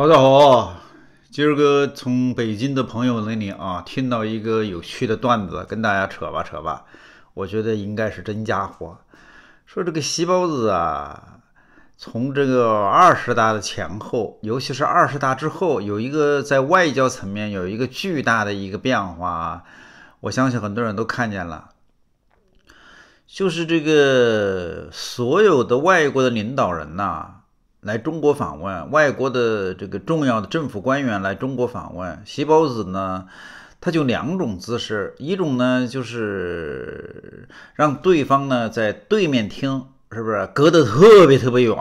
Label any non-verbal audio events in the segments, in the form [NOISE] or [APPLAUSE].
大家好，今儿个从北京的朋友那里啊，听到一个有趣的段子，跟大家扯吧扯吧，我觉得应该是真家伙。说这个“西包子”啊，从这个二十大的前后，尤其是二十大之后，有一个在外交层面有一个巨大的一个变化，我相信很多人都看见了，就是这个所有的外国的领导人呐。来中国访问外国的这个重要的政府官员来中国访问，西包子呢，他就两种姿势，一种呢就是让对方呢在对面听，是不是隔得特别特别远，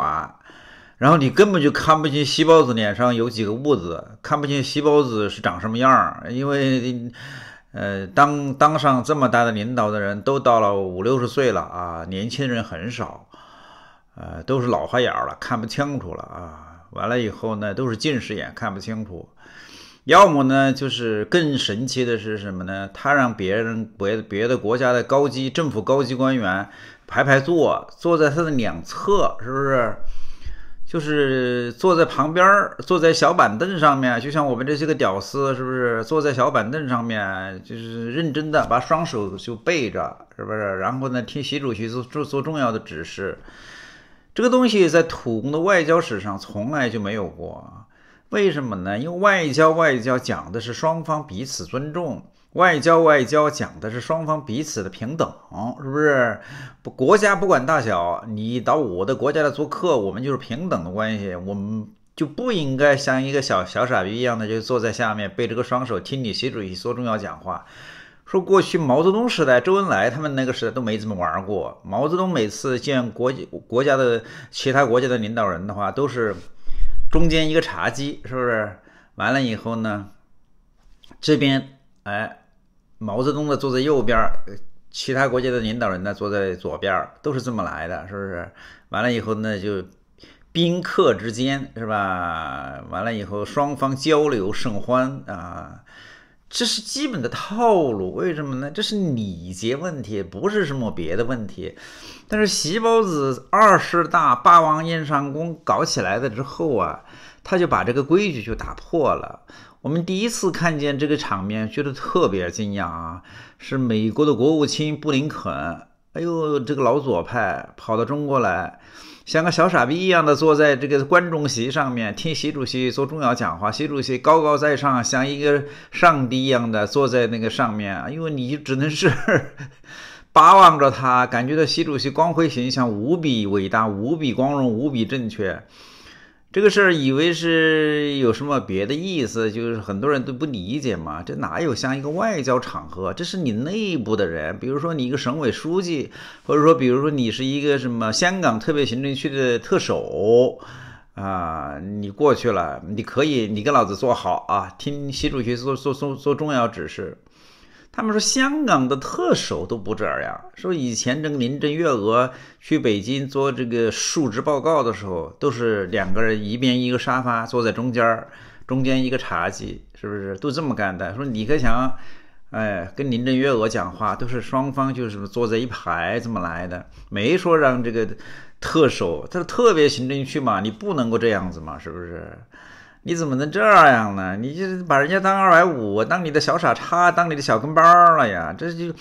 然后你根本就看不清西包子脸上有几个痦子，看不清西包子是长什么样儿，因为呃，当当上这么大的领导的人都到了五六十岁了啊，年轻人很少。呃，都是老花眼了，看不清楚了啊！完了以后呢，都是近视眼，看不清楚。要么呢，就是更神奇的是什么呢？他让别人别别的国家的高级政府高级官员排排坐，坐在他的两侧，是不是？就是坐在旁边儿，坐在小板凳上面，就像我们这些个屌丝，是不是？坐在小板凳上面，就是认真的把双手就背着，是不是？然后呢，听习主席做做重要的指示。这个东西在土公的外交史上从来就没有过，为什么呢？因为外交外交讲的是双方彼此尊重，外交外交讲的是双方彼此的平等，是不是？国家不管大小，你到我的国家来做客，我们就是平等的关系，我们就不应该像一个小小傻逼一样的就坐在下面，背着个双手听你习主席说重要讲话。说过去毛泽东时代、周恩来他们那个时代都没怎么玩过。毛泽东每次见国国家的其他国家的领导人的话，都是中间一个茶几，是不是？完了以后呢，这边哎，毛泽东的坐在右边，其他国家的领导人呢坐在左边，都是这么来的，是不是？完了以后呢，就宾客之间是吧？完了以后双方交流甚欢啊。这是基本的套路，为什么呢？这是礼节问题，不是什么别的问题。但是习包子二十大霸王宴上弓搞起来的之后啊，他就把这个规矩就打破了。我们第一次看见这个场面，觉得特别惊讶啊，是美国的国务卿布林肯。哎呦，这个老左派跑到中国来，像个小傻逼一样的坐在这个观众席上面听习主席做重要讲话。习主席高高在上，像一个上帝一样的坐在那个上面，因为你就只能是 [LAUGHS] 巴望着他，感觉到习主席光辉形象无比伟大、无比光荣、无比正确。这个事儿以为是有什么别的意思，就是很多人都不理解嘛。这哪有像一个外交场合？这是你内部的人，比如说你一个省委书记，或者说比如说你是一个什么香港特别行政区的特首，啊，你过去了，你可以，你跟老子坐好啊，听习主席做做做做重要指示。他们说香港的特首都不这样，说以前这个林郑月娥去北京做这个述职报告的时候，都是两个人一边一个沙发坐在中间，中间一个茶几，是不是都这么干的？说李克强，哎，跟林郑月娥讲话都是双方就是坐在一排这么来的，没说让这个特首，他特别行政区嘛，你不能够这样子嘛，是不是？你怎么能这样呢？你就是把人家当二百五，当你的小傻叉，当你的小跟班了呀？这就，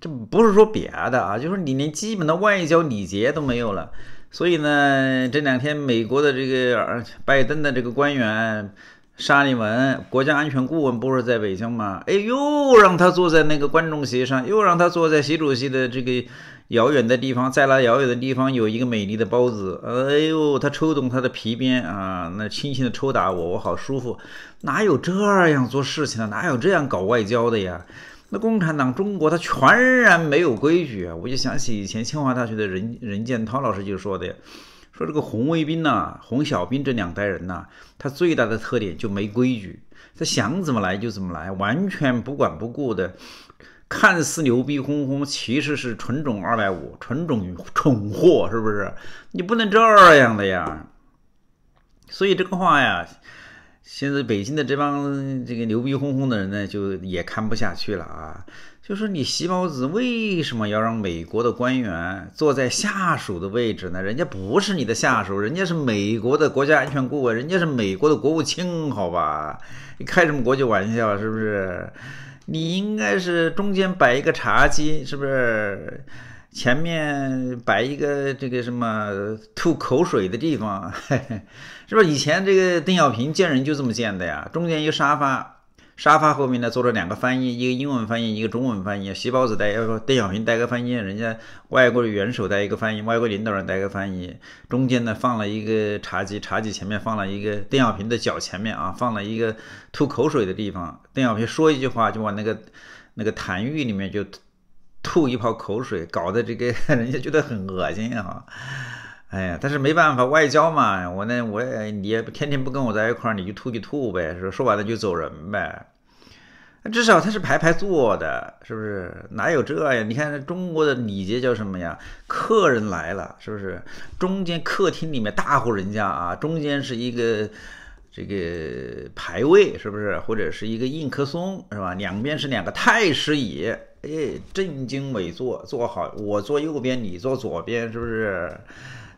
这不是说别的啊，就是你连基本的外交礼节都没有了。所以呢，这两天美国的这个，拜登的这个官员。沙利文国家安全顾问不是在北京吗？哎呦，让他坐在那个观众席上，又让他坐在习主席的这个遥远的地方，在那遥远的地方有一个美丽的包子。哎呦，他抽动他的皮鞭啊，那轻轻的抽打我，我好舒服。哪有这样做事情的？哪有这样搞外交的呀？那共产党中国，他全然没有规矩啊！我就想起以前清华大学的任任建涛老师就说的。说这个红卫兵呐，红小兵这两代人呐，他最大的特点就没规矩，他想怎么来就怎么来，完全不管不顾的，看似牛逼哄哄，其实是纯种二百五，纯种蠢货，是不是？你不能这样的呀，所以这个话呀。现在北京的这帮这个牛逼哄哄的人呢，就也看不下去了啊！就说你西包子为什么要让美国的官员坐在下属的位置呢？人家不是你的下属，人家是美国的国家安全顾问，人家是美国的国务卿，好吧？你开什么国际玩笑是不是？你应该是中间摆一个茶几，是不是？前面摆一个这个什么吐口水的地方，嘿嘿，是吧？以前这个邓小平见人就这么见的呀。中间一个沙发，沙发后面呢坐着两个翻译，一个英文翻译，一个中文翻译。习包子带，邓小平带个翻译，人家外国元首带一个翻译，外国领导人带个翻译。中间呢放了一个茶几，茶几前面放了一个邓小平的脚前面啊，放了一个吐口水的地方。邓小平说一句话，就往那个那个痰盂里面就。吐一泡口水，搞得这个 [LAUGHS] 人家觉得很恶心啊！哎呀，但是没办法，外交嘛，我那我也你也天天不跟我在一块儿，你就吐就吐呗，说说完了就走人呗。至少他是排排坐的，是不是？哪有这呀？你看中国的礼节叫什么呀？客人来了，是不是？中间客厅里面大户人家啊，中间是一个这个排位，是不是？或者是一个硬壳松，是吧？两边是两个太师椅。哎，正襟危坐，坐好。我坐右边，你坐左边，是不是？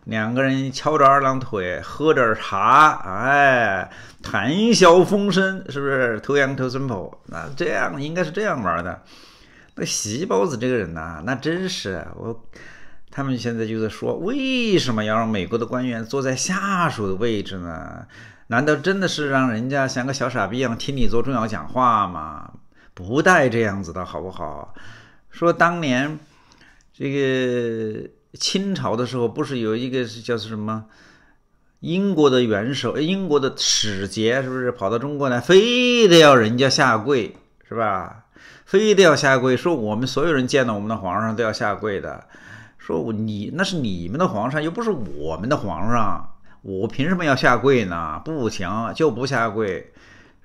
两个人翘着二郎腿，喝点茶，哎，谈笑风生，是不是？偷羊偷孙婆，那这样应该是这样玩的。那席包子这个人呐，那真是我。他们现在就在说，为什么要让美国的官员坐在下属的位置呢？难道真的是让人家像个小傻逼一样听你做重要讲话吗？不带这样子的好不好？说当年这个清朝的时候，不是有一个是叫什么英国的元首，英国的使节是不是跑到中国来，非得要人家下跪是吧？非得要下跪，说我们所有人见到我们的皇上都要下跪的。说我你那是你们的皇上，又不是我们的皇上，我凭什么要下跪呢？不行就不下跪，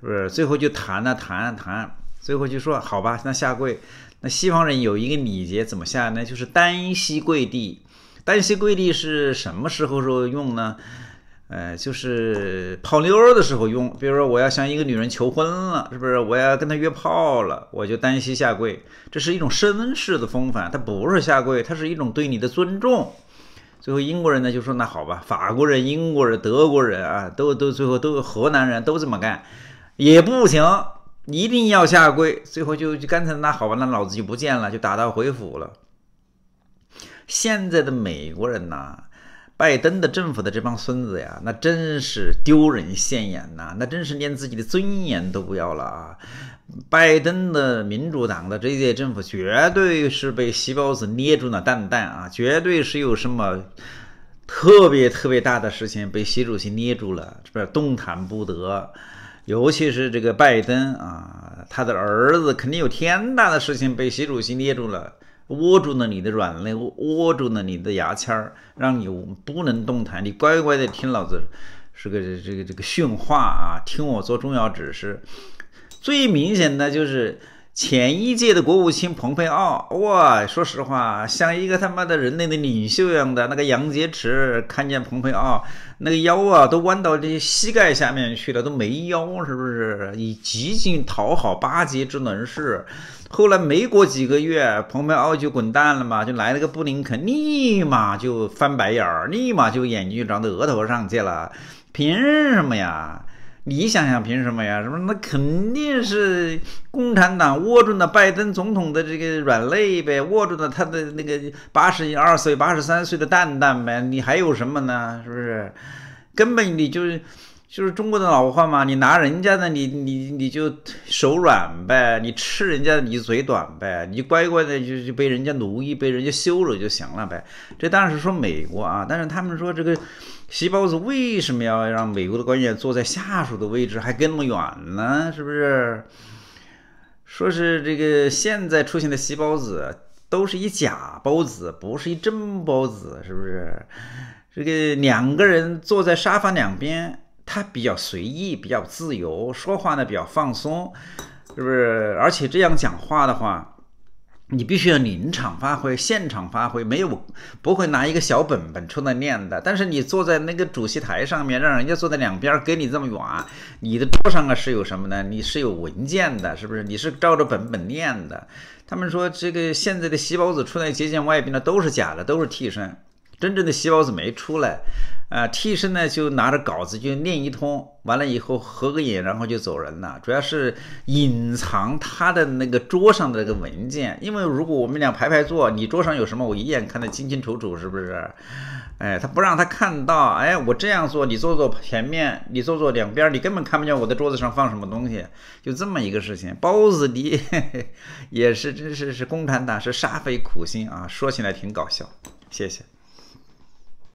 是不是？最后就谈了谈谈。最后就说好吧，那下跪。那西方人有一个礼节，怎么下呢？就是单膝跪地。单膝跪地是什么时候时候用呢？呃，就是泡妞的时候用。比如说我要向一个女人求婚了，是不是？我要跟她约炮了，我就单膝下跪。这是一种绅士的风范，它不是下跪，它是一种对你的尊重。最后英国人呢就说那好吧，法国人、英国人、德国人啊，都都最后都河南人都这么干也不行。一定要下跪，最后就就刚才那好吧，那老子就不见了，就打道回府了。现在的美国人呐，拜登的政府的这帮孙子呀，那真是丢人现眼呐，那真是连自己的尊严都不要了啊！拜登的民主党的这些政府，绝对是被“细包子”捏住了蛋蛋啊，绝对是有什么特别特别大的事情被习主席捏住了，不是动弹不得。尤其是这个拜登啊，他的儿子肯定有天大的事情被习主席捏住了，握住了你的软肋，握住了你的牙签儿，让你不能动弹，你乖乖的听老子是个这个这个训话啊，听我做重要指示。最明显的就是。前一届的国务卿蓬佩奥，哇，说实话，像一个他妈的人类的领袖一样的那个杨洁篪，看见蓬佩奥那个腰啊，都弯到这些膝盖下面去了，都没腰，是不是？以极尽讨好巴结之能事。后来没过几个月，蓬佩奥就滚蛋了嘛，就来了个布林肯，立马就翻白眼儿，立马就眼睛长到额头上去了，凭什么呀？你想想，凭什么呀？什么？那肯定是共产党握住了拜登总统的这个软肋呗，握住了他的那个八十二岁、八十三岁的蛋蛋呗。你还有什么呢？是不是？根本你就。就是中国的老话嘛，你拿人家的，你你你就手软呗，你吃人家的，你嘴短呗，你乖乖的就就被人家奴役，被人家羞辱就行了呗。这当然是说美国啊，但是他们说这个细包子为什么要让美国的官员坐在下属的位置还跟那么远呢？是不是？说是这个现在出现的细包子都是一假包子，不是一真包子，是不是？这个两个人坐在沙发两边。他比较随意，比较自由，说话呢比较放松，是不是？而且这样讲话的话，你必须要临场发挥，现场发挥，没有不会拿一个小本本出来念的。但是你坐在那个主席台上面，让人家坐在两边跟你这么远，你的桌上啊是有什么呢？你是有文件的，是不是？你是照着本本念的。他们说这个现在的习包子出来接见外宾的都是假的，都是替身，真正的习包子没出来。啊，替身呢就拿着稿子就念一通，完了以后合个影，然后就走人了。主要是隐藏他的那个桌上的那个文件，因为如果我们俩排排坐，你桌上有什么，我一眼看得清清楚楚，是不是？哎，他不让他看到，哎，我这样做，你坐坐前面，你坐坐两边，你根本看不见我的桌子上放什么东西，就这么一个事情。包子的 [LAUGHS] 也是，真是是共产党是煞费苦心啊，说起来挺搞笑，谢谢。